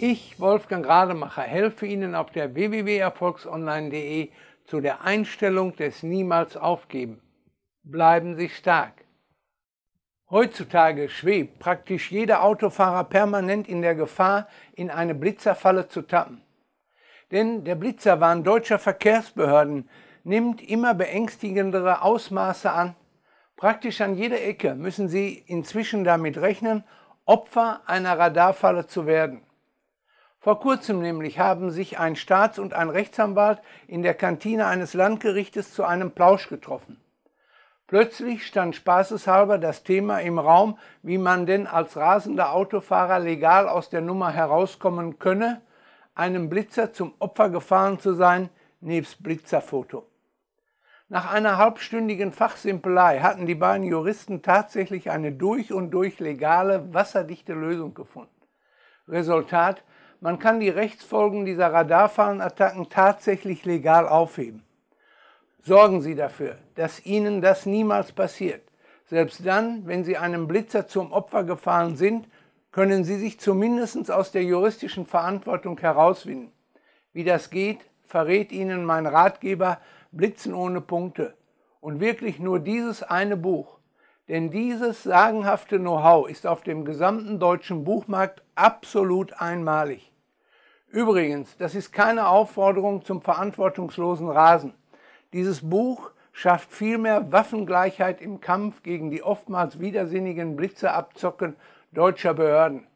Ich, Wolfgang Rademacher, helfe Ihnen auf der www.erfolgsonline.de zu der Einstellung des Niemals aufgeben. Bleiben Sie stark. Heutzutage schwebt praktisch jeder Autofahrer permanent in der Gefahr, in eine Blitzerfalle zu tappen. Denn der Blitzerwahn deutscher Verkehrsbehörden nimmt immer beängstigendere Ausmaße an Praktisch an jeder Ecke müssen Sie inzwischen damit rechnen, Opfer einer Radarfalle zu werden. Vor kurzem nämlich haben sich ein Staats- und ein Rechtsanwalt in der Kantine eines Landgerichtes zu einem Plausch getroffen. Plötzlich stand spaßeshalber das Thema im Raum, wie man denn als rasender Autofahrer legal aus der Nummer herauskommen könne, einem Blitzer zum Opfer gefahren zu sein, nebst Blitzerfoto. Nach einer halbstündigen Fachsimpelei hatten die beiden Juristen tatsächlich eine durch und durch legale, wasserdichte Lösung gefunden. Resultat, man kann die Rechtsfolgen dieser Radarfallenattacken tatsächlich legal aufheben. Sorgen Sie dafür, dass Ihnen das niemals passiert. Selbst dann, wenn Sie einem Blitzer zum Opfer gefallen sind, können Sie sich zumindest aus der juristischen Verantwortung herauswinden. Wie das geht, verrät Ihnen mein Ratgeber Blitzen ohne Punkte und wirklich nur dieses eine Buch. Denn dieses sagenhafte Know-how ist auf dem gesamten deutschen Buchmarkt absolut einmalig. Übrigens, das ist keine Aufforderung zum verantwortungslosen Rasen. Dieses Buch schafft vielmehr Waffengleichheit im Kampf gegen die oftmals widersinnigen Blitzeabzocken deutscher Behörden.